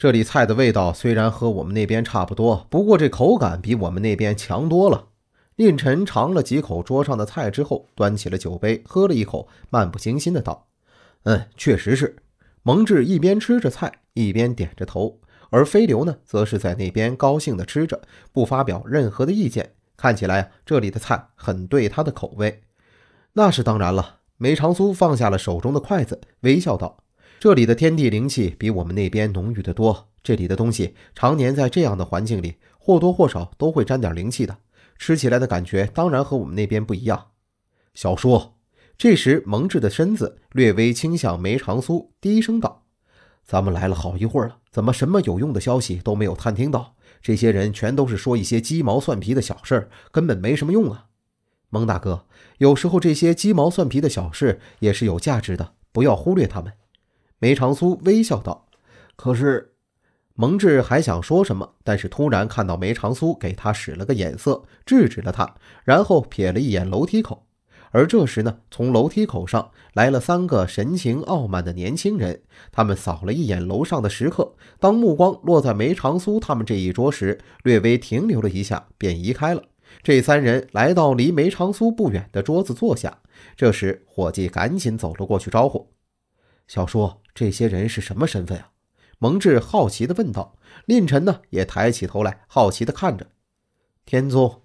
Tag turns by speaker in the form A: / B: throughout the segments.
A: 这里菜的味道虽然和我们那边差不多，不过这口感比我们那边强多了。宁晨尝了几口桌上的菜之后，端起了酒杯，喝了一口，漫不经心的道：“嗯，确实是。”蒙挚一边吃着菜，一边点着头，而飞流呢，则是在那边高兴的吃着，不发表任何的意见。看起来啊，这里的菜很对他的口味。那是当然了。梅长苏放下了手中的筷子，微笑道。这里的天地灵气比我们那边浓郁得多。这里的东西常年在这样的环境里，或多或少都会沾点灵气的，吃起来的感觉当然和我们那边不一样。小叔，这时蒙挚的身子略微倾向梅长苏，低声道：“咱们来了好一会儿了，怎么什么有用的消息都没有探听到？这些人全都是说一些鸡毛蒜皮的小事儿，根本没什么用啊！”蒙大哥，有时候这些鸡毛蒜皮的小事也是有价值的，不要忽略他们。梅长苏微笑道：“可是，蒙挚还想说什么，但是突然看到梅长苏给他使了个眼色，制止了他，然后瞥了一眼楼梯口。而这时呢，从楼梯口上来了三个神情傲慢的年轻人。他们扫了一眼楼上的食客，当目光落在梅长苏他们这一桌时，略微停留了一下，便移开了。这三人来到离梅长苏不远的桌子坐下。这时，伙计赶紧走了过去招呼：‘小叔。’这些人是什么身份啊？蒙挚好奇地问道。令晨呢也抬起头来，好奇地看着。天宗，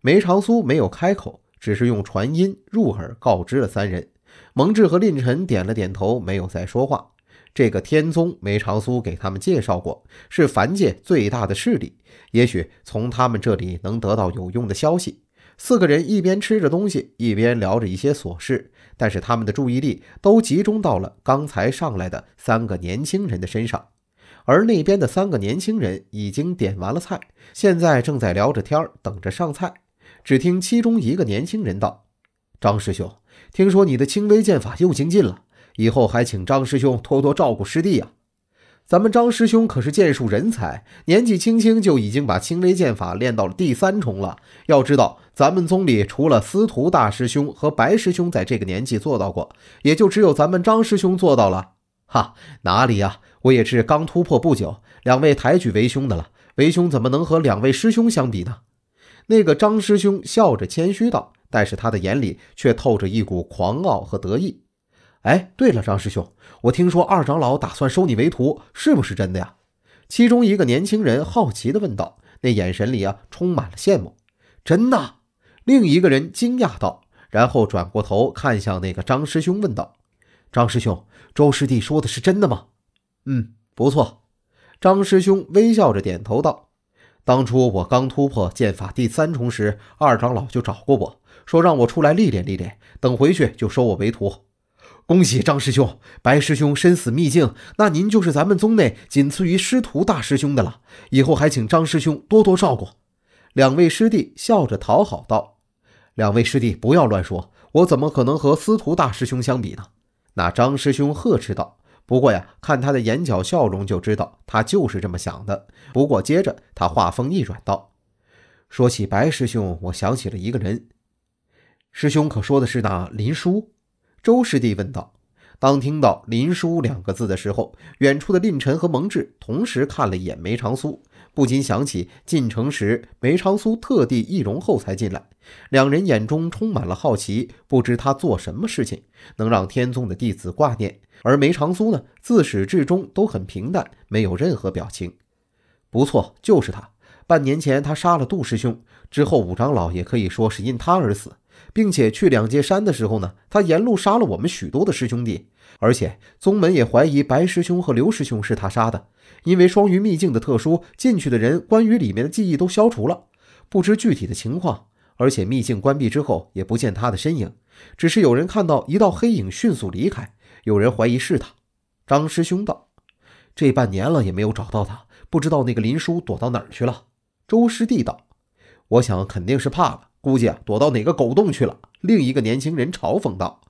A: 梅长苏没有开口，只是用传音入耳告知了三人。蒙挚和令晨点了点头，没有再说话。这个天宗，梅长苏给他们介绍过，是凡界最大的势力，也许从他们这里能得到有用的消息。四个人一边吃着东西，一边聊着一些琐事，但是他们的注意力都集中到了刚才上来的三个年轻人的身上。而那边的三个年轻人已经点完了菜，现在正在聊着天儿，等着上菜。只听其中一个年轻人道：“张师兄，听说你的轻微剑法又精进了，以后还请张师兄多多照顾师弟啊。”咱们张师兄可是剑术人才，年纪轻轻就已经把轻微剑法练到了第三重了。要知道，咱们宗里除了司徒大师兄和白师兄在这个年纪做到过，也就只有咱们张师兄做到了。哈，哪里呀？我也是刚突破不久，两位抬举为兄的了，为兄怎么能和两位师兄相比呢？那个张师兄笑着谦虚道，但是他的眼里却透着一股狂傲和得意。哎，对了，张师兄，我听说二长老打算收你为徒，是不是真的呀？其中一个年轻人好奇地问道，那眼神里啊充满了羡慕。真的，另一个人惊讶道，然后转过头看向那个张师兄问道：“张师兄，周师弟说的是真的吗？”嗯，不错，张师兄微笑着点头道：“当初我刚突破剑法第三重时，二长老就找过我，说让我出来历练历练，等回去就收我为徒。”恭喜张师兄，白师兄身死秘境，那您就是咱们宗内仅次于师徒大师兄的了。以后还请张师兄多多照顾。两位师弟笑着讨好道：“两位师弟不要乱说，我怎么可能和司徒大师兄相比呢？”那张师兄呵斥道。不过呀，看他的眼角笑容就知道他就是这么想的。不过接着他话锋一转道：“说起白师兄，我想起了一个人。师兄可说的是那林叔？”周师弟问道：“当听到‘林叔’两个字的时候，远处的蔺晨和蒙挚同时看了一眼梅长苏，不禁想起进城时梅长苏特地易容后才进来，两人眼中充满了好奇，不知他做什么事情能让天宗的弟子挂念。而梅长苏呢，自始至终都很平淡，没有任何表情。不错，就是他。半年前他杀了杜师兄之后，五长老也可以说是因他而死。”并且去两界山的时候呢，他沿路杀了我们许多的师兄弟，而且宗门也怀疑白师兄和刘师兄是他杀的，因为双鱼秘境的特殊，进去的人关于里面的记忆都消除了，不知具体的情况。而且秘境关闭之后，也不见他的身影，只是有人看到一道黑影迅速离开，有人怀疑是他。张师兄道：“这半年了也没有找到他，不知道那个林叔躲到哪儿去了。”周师弟道：“我想肯定是怕了。”估计啊，躲到哪个狗洞去了？另一个年轻人嘲讽道：“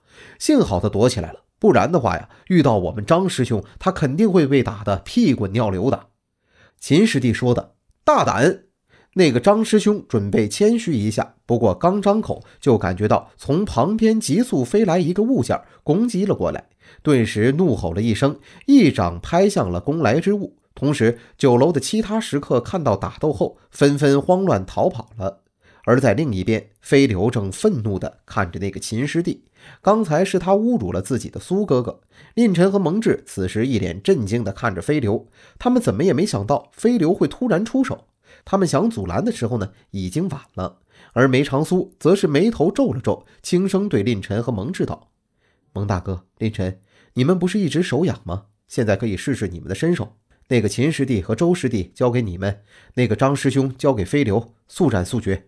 A: 幸好他躲起来了，不然的话呀，遇到我们张师兄，他肯定会被打得屁滚尿流的。”秦师弟说的，大胆！那个张师兄准备谦虚一下，不过刚张口，就感觉到从旁边急速飞来一个物件攻击了过来，顿时怒吼了一声，一掌拍向了攻来之物。同时，酒楼的其他食客看到打斗后，纷纷慌乱逃跑了。而在另一边，飞流正愤怒地看着那个秦师弟，刚才是他侮辱了自己的苏哥哥。蔺晨和蒙挚此时一脸震惊地看着飞流，他们怎么也没想到飞流会突然出手。他们想阻拦的时候呢，已经晚了。而梅长苏则是眉头皱了皱，轻声对蔺晨和蒙挚道：“蒙大哥，蔺晨，你们不是一直手痒吗？现在可以试试你们的身手。那个秦师弟和周师弟交给你们，那个张师兄交给飞流，速战速决。”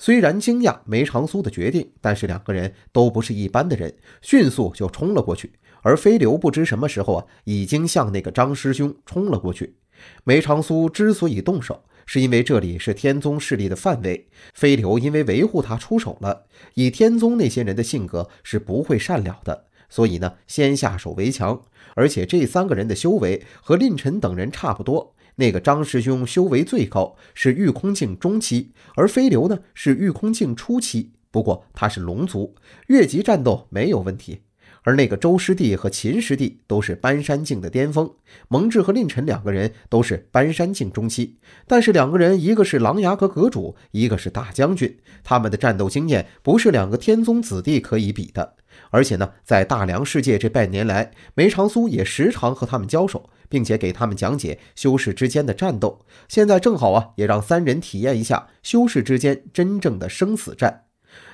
A: 虽然惊讶梅长苏的决定，但是两个人都不是一般的人，迅速就冲了过去。而飞流不知什么时候啊，已经向那个张师兄冲了过去。梅长苏之所以动手，是因为这里是天宗势力的范围。飞流因为维护他出手了，以天宗那些人的性格是不会善了的，所以呢，先下手为强。而且这三个人的修为和令臣等人差不多。那个张师兄修为最高，是御空境中期，而飞流呢是御空境初期。不过他是龙族，越级战斗没有问题。而那个周师弟和秦师弟都是搬山境的巅峰，蒙挚和令臣两个人都是搬山境中期。但是两个人，一个是琅琊阁阁主，一个是大将军，他们的战斗经验不是两个天宗子弟可以比的。而且呢，在大梁世界这半年来，梅长苏也时常和他们交手。并且给他们讲解修士之间的战斗。现在正好啊，也让三人体验一下修士之间真正的生死战。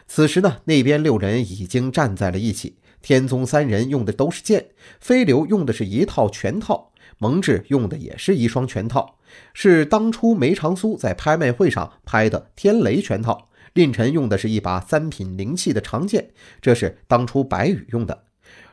A: 此时呢，那边六人已经站在了一起。天宗三人用的都是剑，飞流用的是一套拳套，蒙智用的也是一双拳套，是当初梅长苏在拍卖会上拍的天雷拳套。令晨用的是一把三品灵器的长剑，这是当初白羽用的。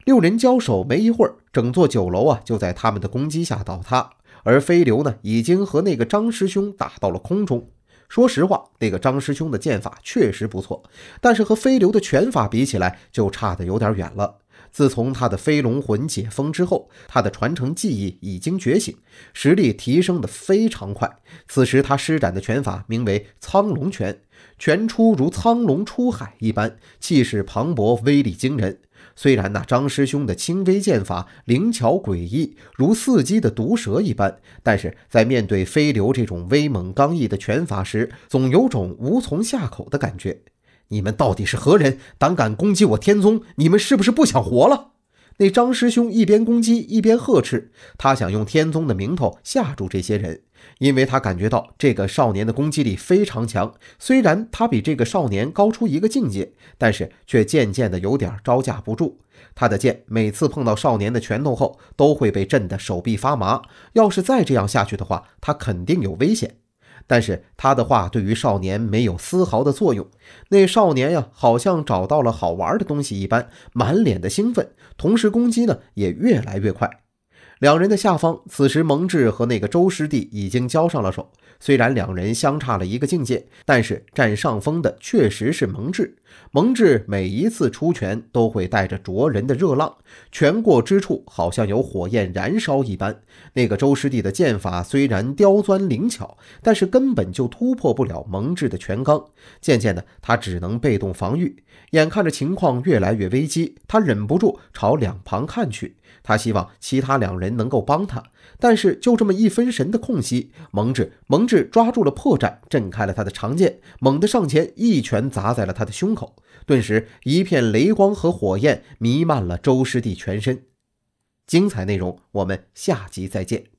A: 六人交手没一会儿，整座酒楼啊就在他们的攻击下倒塌。而飞流呢，已经和那个张师兄打到了空中。说实话，那个张师兄的剑法确实不错，但是和飞流的拳法比起来，就差的有点远了。自从他的飞龙魂解封之后，他的传承技艺已经觉醒，实力提升的非常快。此时他施展的拳法名为苍龙拳，拳出如苍龙出海一般，气势磅礴，威力惊人。虽然那张师兄的轻微剑法灵巧诡异，如伺机的毒蛇一般，但是在面对飞流这种威猛刚毅的拳法时，总有种无从下口的感觉。你们到底是何人，胆敢攻击我天宗？你们是不是不想活了？那张师兄一边攻击一边呵斥，他想用天宗的名头吓住这些人，因为他感觉到这个少年的攻击力非常强。虽然他比这个少年高出一个境界，但是却渐渐的有点招架不住。他的剑每次碰到少年的拳头后，都会被震得手臂发麻。要是再这样下去的话，他肯定有危险。但是他的话对于少年没有丝毫的作用。那少年呀，好像找到了好玩的东西一般，满脸的兴奋，同时攻击呢也越来越快。两人的下方，此时蒙挚和那个周师弟已经交上了手。虽然两人相差了一个境界，但是占上风的确实是蒙挚。蒙挚每一次出拳都会带着灼人的热浪，拳过之处好像有火焰燃烧一般。那个周师弟的剑法虽然刁钻灵巧，但是根本就突破不了蒙挚的拳罡。渐渐的，他只能被动防御。眼看着情况越来越危机，他忍不住朝两旁看去。他希望其他两人。能够帮他，但是就这么一分神的空隙，蒙挚蒙挚抓住了破绽，震开了他的长剑，猛的上前一拳砸在了他的胸口，顿时一片雷光和火焰弥漫了周师弟全身。精彩内容，我们下集再见。